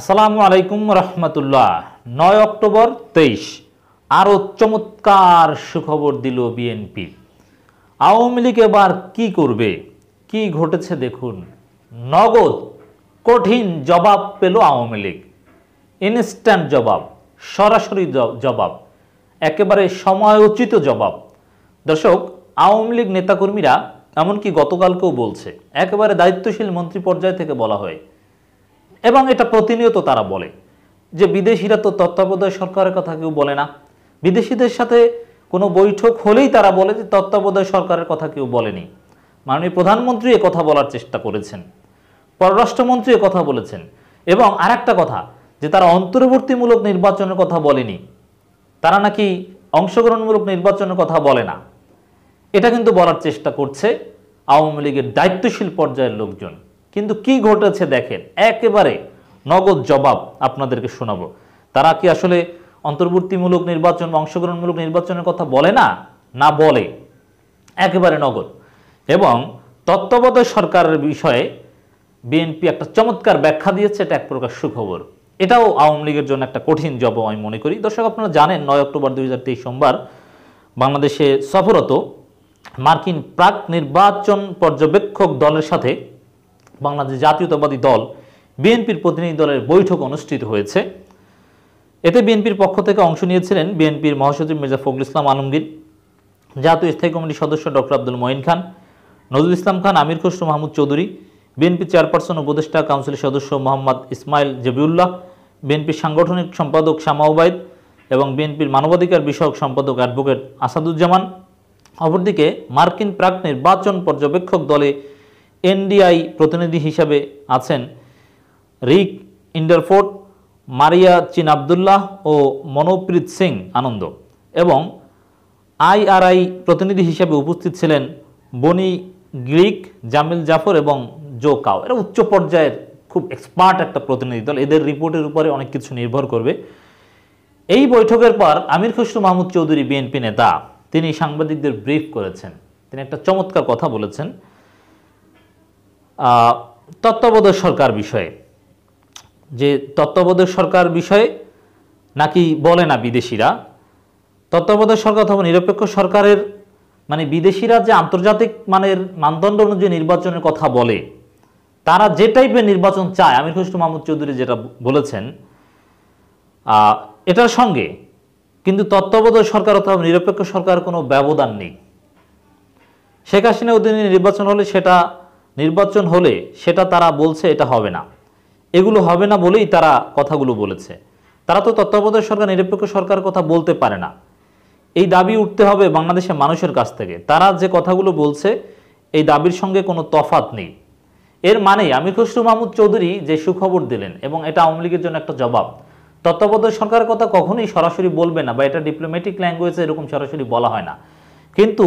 আসসালামু আলাইকুম রহমতুল্লাহ নয় অক্টোবর তেইশ আরও চমৎকার সুখবর দিল বিএনপি আওয়ামী লীগ এবার কী করবে কি ঘটেছে দেখুন নগদ কঠিন জবাব পেল আওয়ামী লীগ ইনস্ট্যান্ট জবাব সরাসরি জবাব একেবারে সময়োচিত জবাব দর্শক আওয়ামী লীগ নেতাকর্মীরা এমনকি গতকালকেও বলছে একেবারে দায়িত্বশীল মন্ত্রী পর্যায় থেকে বলা হয় এবং এটা প্রতিনিয়ত তারা বলে যে বিদেশিরা তো তত্ত্বাবধায়ক সরকারের কথা কেউ বলে না বিদেশিদের সাথে কোনো বৈঠক হলেই তারা বলে যে তত্ত্বাবধায়ক সরকারের কথা কেউ বলেনি মাননীয় প্রধানমন্ত্রী কথা বলার চেষ্টা করেছেন পররাষ্ট্রমন্ত্রী কথা বলেছেন এবং আর কথা যে তারা অন্তর্বর্তীমূলক নির্বাচনের কথা বলেনি তারা নাকি অংশগ্রহণমূলক নির্বাচনের কথা বলে না এটা কিন্তু বলার চেষ্টা করছে আওয়ামী লীগের দায়িত্বশীল পর্যায়ের লোকজন কিন্তু কি ঘটেছে দেখেন একেবারে নগদ জবাব আপনাদেরকে শোনাবো তারা কি আসলে অন্তর্বর্তীমূলক নির্বাচন বা অংশগ্রহণমূলক নির্বাচনের কথা বলে না না বলে একেবারে নগদ এবং তত্ত্বাবধায়ক সরকারের বিষয়ে বিএনপি একটা চমৎকার ব্যাখ্যা দিয়েছে এটা এক প্রকার সুখবর এটাও আওয়ামী লীগের জন্য একটা কঠিন জব আমি মনে করি দর্শক আপনারা জানেন নয় অক্টোবর দুই সোমবার বাংলাদেশে সফরত মার্কিন প্রাক নির্বাচন পর্যবেক্ষক দলের সাথে বাংলাদেশ জাতীয়তাবাদী দল বিএনপির প্রতিনিধি দলের বৈঠক অনুষ্ঠিত হয়েছে এতে বিএনপির পক্ষ থেকে অংশ নিয়েছিলেন বিএনপির মহাসচিব মির্জা ফখরুল ইসলাম আলমগীর জাতীয় স্থায়ী কমিটির সদস্য doctor Abdul Moyeen Khan Nazrul Islam Khan Amir Khasru Mahmud Chowdhury BNP chairperson উপদেষ্টা কাউন্সিলের সদস্য মোহাম্মদ ইসমাইল জবিউল্লাহ বিএনপির সাংগঠনিক সম্পাদক শ্যামা ওবায়দ এবং বিএনপির মানবাধিকার বিষয়ক সম্পাদক অ্যাডভোকেট আসাদুজ্জামান অপরদিকে মার্কিন প্রাক নির্বাচন পর্যবেক্ষক দলে এনডিআই প্রতিনিধি হিসাবে আছেন রিক ইন্ডারফোর্ট মারিয়া চিন আবদুল্লাহ ও মনোপ্রীত সিং আনন্দ এবং আইআরআই প্রতিনিধি হিসাবে উপস্থিত ছিলেন বনি গ্রিক জামিল জাফর এবং জো কাও এরা উচ্চ পর্যায়ের খুব এক্সপার্ট একটা প্রতিনিধি দল এদের রিপোর্টের উপরে অনেক কিছু নির্ভর করবে এই বৈঠকের পর আমির খসরু মাহমুদ চৌধুরী বিএনপি নেতা তিনি সাংবাদিকদের ব্রিফ করেছেন তিনি একটা চমৎকার কথা বলেছেন তত্ত্বাবধায়ক সরকার বিষয়ে যে তত্ত্বাবধায়ক সরকার বিষয়ে নাকি বলে না বিদেশিরা তত্ত্বাবধায়ক সরকার অথবা নিরপেক্ষ সরকারের মানে বিদেশিরা যে আন্তর্জাতিক মানের মানদণ্ড অনুযায়ী নির্বাচনের কথা বলে তারা যে টাইপের নির্বাচন চায় আমির খুশরু মাহমুদ চৌধুরী যেটা বলেছেন এটার সঙ্গে কিন্তু তত্ত্বাবধায়ক সরকার অথবা নিরপেক্ষ সরকার কোনো ব্যবধান নেই শেখ হাসিনা উদ্দিন নির্বাচন হলে সেটা নির্বাচন হলে সেটা তারা বলছে এটা হবে না এগুলো হবে না বলেই তারা কথাগুলো বলেছে তারা তো তত্ত্বাবধায়ক সরকার নিরপেক্ষ সরকার কথা বলতে পারে না এই দাবি উঠতে হবে বাংলাদেশের মানুষের কাছ থেকে তারা যে কথাগুলো বলছে এই দাবির সঙ্গে কোনো তফাত নেই এর মানে আমির খসরু মাহমুদ চৌধুরী যে সুখবর দিলেন এবং এটা আওয়ামী লীগের জন্য একটা জবাব তত্ত্বাবধায়ক সরকারের কথা কখনোই সরাসরি বলবে না বা এটা ডিপ্লোম্যাটিক ল্যাঙ্গুয়েজে এরকম সরাসরি বলা হয় না কিন্তু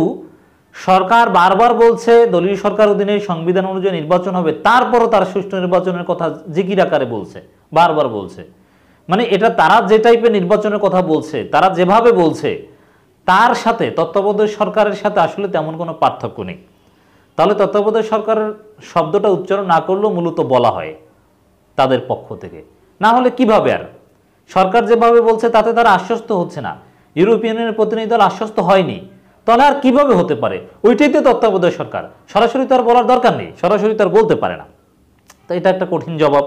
সরকার বারবার বলছে দলীয় সরকার অধীনে সংবিধান অনুযায়ী নির্বাচন হবে তারপরও তারা সুষ্ঠু নির্বাচনের কথা জিকির আকারে বলছে বারবার বলছে মানে এটা তারা যে টাইপের নির্বাচনের কথা বলছে তারা যেভাবে বলছে তার সাথে তত্ত্বাবধায়ক সরকারের সাথে আসলে তেমন কোনো পার্থক্য নেই তাহলে তত্ত্বাবধায়ক সরকারের শব্দটা উচ্চারণ না করলেও মূলত বলা হয় তাদের পক্ষ থেকে না হলে কিভাবে আর সরকার যেভাবে বলছে তাতে তারা আশ্বস্ত হচ্ছে না ইউরোপিয়ানের প্রতিনিধি দল আশ্বস্ত হয়নি তাহলে আর কিভাবে হতে পারে ওইটাই তো তত্ত্বাবধায়ক সরকার সরাসরি তো আর বলার দরকার নেই সরাসরি তো আর বলতে পারে না তো এটা একটা কঠিন জবাব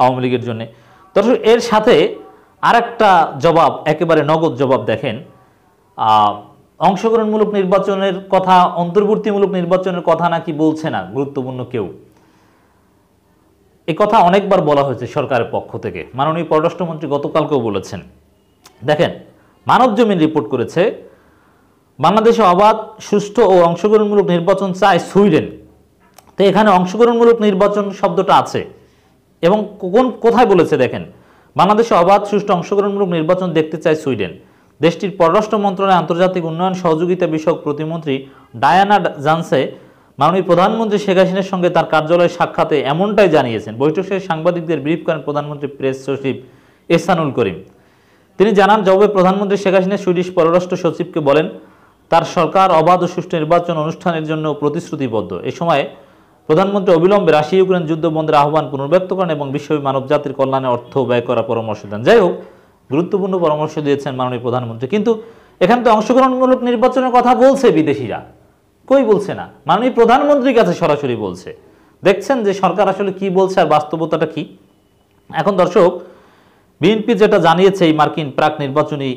আওয়ামী লীগের জন্যে দর্শক এর সাথে আর একটা জবাব একেবারে নগদ জবাব দেখেন অংশগ্রহণমূলক নির্বাচনের কথা অন্তর্বর্তীমূলক নির্বাচনের কথা নাকি বলছে না গুরুত্বপূর্ণ কেউ এ কথা অনেকবার বলা হয়েছে সরকারের পক্ষ থেকে মাননীয় পররাষ্ট্রমন্ত্রী গতকালকেও বলেছেন দেখেন মানবজমিন রিপোর্ট করেছে বাংলাদেশে অবাধ সুষ্ঠ ও অংশগ্রহণমূলক নির্বাচন চায় সুইডেন তো এখানে অংশগ্রহণমূলক নির্বাচন শব্দটা আছে এবং কোন কোথায় বলেছে দেখেন বাংলাদেশে অবাধ সুষ্ঠু অংশগ্রহণমূলক নির্বাচন দেখতে চায় সুইডেন দেশটির পররাষ্ট্র মন্ত্রণালয় আন্তর্জাতিক উন্নয়ন সহযোগিতা বিষয়ক প্রতিমন্ত্রী ডায়ানা জানসে মাননীয় প্রধানমন্ত্রী শেখ হাসিনার সঙ্গে তার কার্যালয়ে সাক্ষাতে এমনটাই জানিয়েছেন বৈঠক শেষে সাংবাদিকদের ব্রিফ করেন প্রধানমন্ত্রী প্রেস সচিব এহসানুল করিম তিনি জানান জবাবে প্রধানমন্ত্রী শেখ হাসিনা সুইডিশ পররাষ্ট্র সচিবকে বলেন তার সরকার অবাধ ও সুষ্ঠু নির্বাচন অনুষ্ঠানের জন্য প্রতিশ্রুতিবদ্ধ এ সময় প্রধানমন্ত্রী অবিলম্বে রাশিয়া ইউক্রেন যুদ্ধ বন্ধের আহ্বান পুনর্ব্যক্ত করেন এবং বিশ্বব্যাপী জাতির কল্যাণে অর্থ ব্যয় করার পরামর্শ দেন যাই হোক গুরুত্বপূর্ণ পরামর্শ দিয়েছেন মাননীয় প্রধানমন্ত্রী কিন্তু এখানে তো অংশগ্রহণমূলক নির্বাচনের কথা বলছে বিদেশিরা কই বলছে না মাননীয় প্রধানমন্ত্রীর কাছে সরাসরি বলছে দেখছেন যে সরকার আসলে কি বলছে আর বাস্তবতাটা কি এখন দর্শক বিএনপি যেটা জানিয়েছে এই মার্কিন প্রাক নির্বাচনী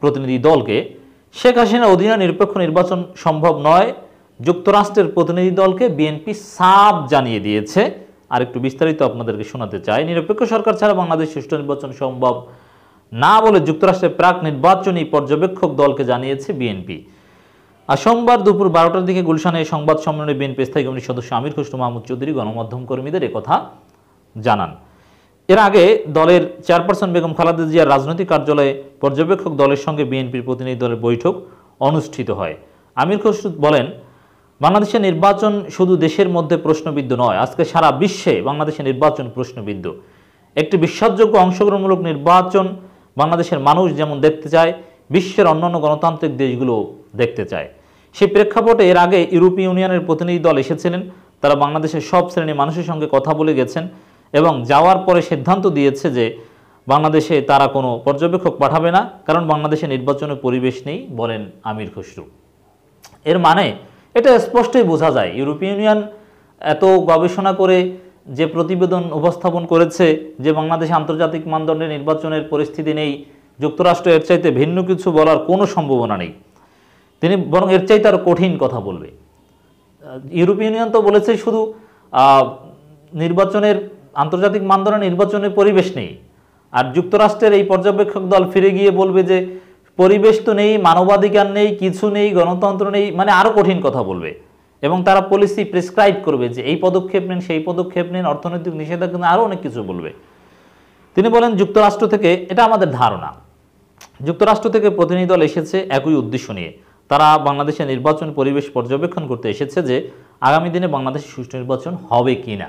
প্রতিনিধি দলকে শেখ হাসিনা অধীনে নিরপেক্ষ নির্বাচন সম্ভব নয় যুক্তরাষ্ট্রের প্রতিনিধি দলকে বিএনপি সাপ জানিয়ে দিয়েছে আর একটু বিস্তারিত আপনাদেরকে শোনাতে চাই নিরপেক্ষ সরকার ছাড়া বাংলাদেশ সুষ্ঠু নির্বাচন সম্ভব না বলে যুক্তরাষ্ট্রের প্রাক নির্বাচনী পর্যবেক্ষক দলকে জানিয়েছে বিএনপি আর সোমবার দুপুর বারোটার দিকে গুলশানে সংবাদ সম্মেলনে বিএনপি স্থায়ী কমিটির সদস্য আমির খুশ মাহমুদ চৌধুরী গণমাধ্যম কর্মীদের কথা জানান এর আগে দলের চেয়ারপারসন বেগম খালাদা জিয়ার রাজনৈতিক কার্যালয়ে পর্যবেক্ষক দলের সঙ্গে বিএনপির প্রতিনিধি দলের বৈঠক অনুষ্ঠিত হয় আমির খসরুদ বলেন বাংলাদেশের নির্বাচন শুধু দেশের মধ্যে প্রশ্নবিদ্ধ নয় আজকে সারা বিশ্বে বাংলাদেশের নির্বাচন প্রশ্নবিদ্ধ একটি বিশ্বাসযোগ্য অংশগ্রহণমূলক নির্বাচন বাংলাদেশের মানুষ যেমন দেখতে চায় বিশ্বের অন্যান্য গণতান্ত্রিক দেশগুলো দেখতে চায় সেই প্রেক্ষাপটে এর আগে ইউরোপীয় ইউনিয়নের প্রতিনিধি দল এসেছিলেন তারা বাংলাদেশের সব শ্রেণীর মানুষের সঙ্গে কথা বলে গেছেন এবং যাওয়ার পরে সিদ্ধান্ত দিয়েছে যে বাংলাদেশে তারা কোনো পর্যবেক্ষক পাঠাবে না কারণ বাংলাদেশে নির্বাচনের পরিবেশ নেই বলেন আমির খসরু এর মানে এটা স্পষ্টই বোঝা যায় ইউরোপীয় ইউনিয়ন এত গবেষণা করে যে প্রতিবেদন উপস্থাপন করেছে যে বাংলাদেশে আন্তর্জাতিক মানদণ্ডে নির্বাচনের পরিস্থিতি নেই যুক্তরাষ্ট্র এর চাইতে ভিন্ন কিছু বলার কোনো সম্ভাবনা নেই তিনি বরং এর চাইতে আরও কঠিন কথা বলবে ইউরোপীয় ইউনিয়ন তো বলেছে শুধু নির্বাচনের আন্তর্জাতিক মানদণ্ড নির্বাচনের পরিবেশ নেই আর যুক্তরাষ্ট্রের এই পর্যবেক্ষক দল ফিরে গিয়ে বলবে যে পরিবেশ তো নেই মানবাধিকার নেই কিছু নেই গণতন্ত্র নেই মানে আরও কঠিন কথা বলবে এবং তারা পলিসি প্রেসক্রাইব করবে যে এই পদক্ষেপ নেন সেই পদক্ষেপ নেন অর্থনৈতিক নিষেধাজ্ঞা আরও অনেক কিছু বলবে তিনি বলেন যুক্তরাষ্ট্র থেকে এটা আমাদের ধারণা যুক্তরাষ্ট্র থেকে প্রতিনিধি দল এসেছে একই উদ্দেশ্য নিয়ে তারা বাংলাদেশের নির্বাচন পরিবেশ পর্যবেক্ষণ করতে এসেছে যে আগামী দিনে বাংলাদেশে সুষ্ঠু নির্বাচন হবে কি না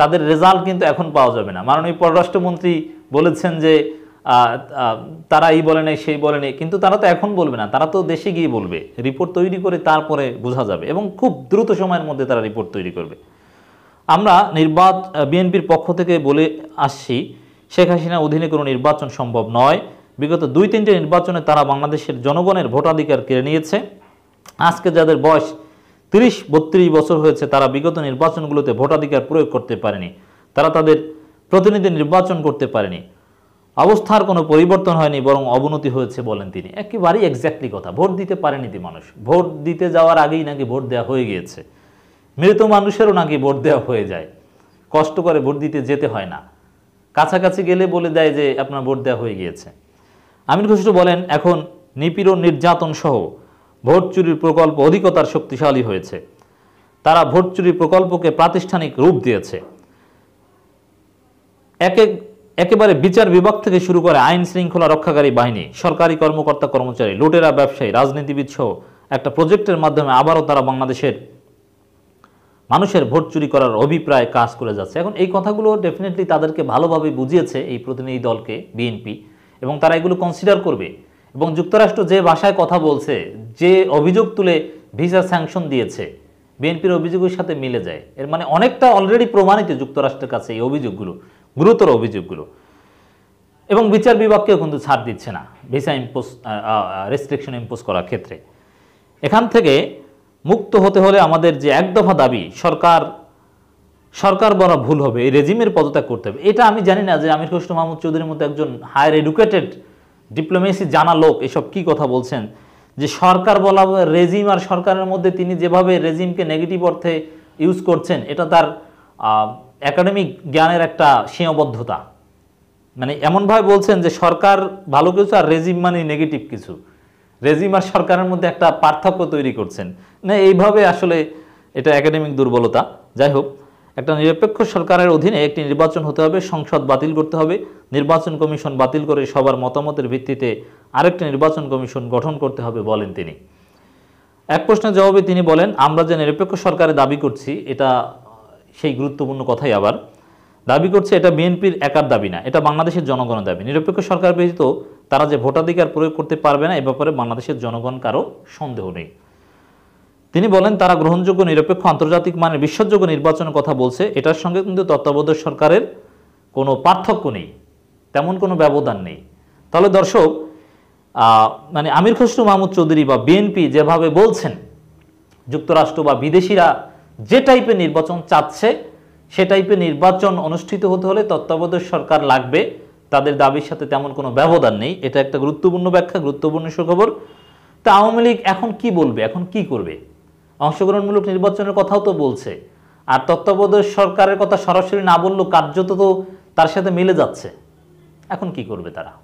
তাদের রেজাল্ট কিন্তু এখন পাওয়া যাবে না মাননীয় পররাষ্ট্রমন্ত্রী বলেছেন যে তারা এই বলে নেই সেই বলে নেই কিন্তু তারা তো এখন বলবে না তারা তো দেশে গিয়ে বলবে রিপোর্ট তৈরি করে তারপরে বোঝা যাবে এবং খুব দ্রুত সময়ের মধ্যে তারা রিপোর্ট তৈরি করবে আমরা নির্বাচ বিএনপির পক্ষ থেকে বলে আসছি শেখ হাসিনা অধীনে কোনো নির্বাচন সম্ভব নয় বিগত দুই তিনটে নির্বাচনে তারা বাংলাদেশের জনগণের ভোটাধিকার কেড়ে নিয়েছে আজকে যাদের বয়স তিরিশ বত্রিশ বছর হয়েছে তারা বিগত নির্বাচনগুলোতে ভোটাধিকার প্রয়োগ করতে পারেনি তারা তাদের প্রতিনিধি নির্বাচন করতে পারেনি অবস্থার কোনো পরিবর্তন হয়নি বরং অবনতি হয়েছে বলেন তিনি একেবারেই এক্স্যাক্টলি কথা ভোট দিতে পারেনি তি মানুষ ভোট দিতে যাওয়ার আগেই নাকি ভোট দেওয়া হয়ে গিয়েছে মৃত মানুষেরও নাকি ভোট দেওয়া হয়ে যায় কষ্ট করে ভোট দিতে যেতে হয় না কাছাকাছি গেলে বলে দেয় যে আপনার ভোট দেওয়া হয়ে গিয়েছে আমির খসরু বলেন এখন নিপীড়ন নির্যাতন সহ ভোট চুরির প্রকল্প অধিকতার শক্তিশালী হয়েছে তারা ভোট চুরির প্রকল্পকে প্রাতিষ্ঠানিক রূপ দিয়েছে একেবারে বিচার বিভাগ থেকে শুরু করে আইন শৃঙ্খলা রক্ষাকারী বাহিনী সরকারি কর্মকর্তা কর্মচারী লুটেরা ব্যবসায়ী রাজনীতিবিদ সহ একটা প্রজেক্টের মাধ্যমে আবারও তারা বাংলাদেশের মানুষের ভোট চুরি করার অভিপ্রায় কাজ করে যাচ্ছে এখন এই কথাগুলো ডেফিনেটলি তাদেরকে ভালোভাবে বুঝিয়েছে এই প্রতিনিধি দলকে বিএনপি এবং তারা এগুলো কনসিডার করবে এবং যুক্তরাষ্ট্র যে ভাষায় কথা বলছে যে অভিযোগ তুলে ভিসা স্যাংশন দিয়েছে বিএনপির অভিযোগের সাথে মিলে যায় এর মানে অনেকটা অলরেডি প্রমাণিত যুক্তরাষ্ট্রের কাছে এই অভিযোগগুলো গুরুতর অভিযোগগুলো এবং বিচার বিভাগকেও কিন্তু ছাড় দিচ্ছে না ভিসা ইম্পোজ রেস্ট্রিকশন ইম্পোজ করার ক্ষেত্রে এখান থেকে মুক্ত হতে হলে আমাদের যে এক দফা দাবি সরকার সরকার বলা ভুল হবে এই রেজিমের পদত্যাগ করতে হবে এটা আমি জানি না যে আমির খসরু মাহমুদ চৌধুরীর মতো একজন হায়ার এডুকেটেড ডিপ্লোমেসি জানা লোক এসব কি কথা বলছেন যে সরকার বলা রেজিম আর সরকারের মধ্যে তিনি যেভাবে রেজিমকে নেগেটিভ অর্থে ইউজ করছেন এটা তার একাডেমিক জ্ঞানের একটা সীমাবদ্ধতা মানে এমনভাবে বলছেন যে সরকার ভালো কিছু আর রেজিম মানে নেগেটিভ কিছু রেজিম আর সরকারের মধ্যে একটা পার্থক্য তৈরি করছেন না এইভাবে আসলে এটা একাডেমিক দুর্বলতা যাই হোক একটা নিরপেক্ষ সরকারের অধীনে একটি নির্বাচন হতে হবে সংসদ বাতিল করতে হবে নির্বাচন কমিশন বাতিল করে সবার মতামতের ভিত্তিতে আরেকটি নির্বাচন কমিশন গঠন করতে হবে বলেন তিনি এক প্রশ্নের জবাবে তিনি বলেন আমরা যে নিরপেক্ষ সরকারে দাবি করছি এটা সেই গুরুত্বপূর্ণ কথাই আবার দাবি করছে এটা বিএনপির একার দাবি না এটা বাংলাদেশের জনগণের দাবি নিরপেক্ষ সরকার ব্যতীত তারা যে ভোটাধিকার প্রয়োগ করতে পারবে না এ ব্যাপারে বাংলাদেশের জনগণ কারো সন্দেহ নেই তিনি বলেন তারা গ্রহণযোগ্য নিরপেক্ষ আন্তর্জাতিক মানের বিশ্বযোগ্য নির্বাচনের কথা বলছে এটার সঙ্গে কিন্তু তত্ত্বাবধায়ক সরকারের কোনো পার্থক্য নেই তেমন কোনো ব্যবধান নেই তাহলে দর্শক মানে আমির খসরু মাহমুদ চৌধুরী বা বিএনপি যেভাবে বলছেন যুক্তরাষ্ট্র বা বিদেশিরা যে টাইপের নির্বাচন চাচ্ছে সে টাইপের নির্বাচন অনুষ্ঠিত হতে হলে তত্ত্বাবধায়ক সরকার লাগবে তাদের দাবির সাথে তেমন কোনো ব্যবধান নেই এটা একটা গুরুত্বপূর্ণ ব্যাখ্যা গুরুত্বপূর্ণ সুখবর তা আওয়ামী লীগ এখন কি বলবে এখন কি করবে অংশগ্রহণমূলক নির্বাচনের কথাও তো বলছে আর তত্ত্বাবধায়ক সরকারের কথা সরাসরি না বললেও কার্যত তো তার সাথে মিলে যাচ্ছে এখন কি করবে তারা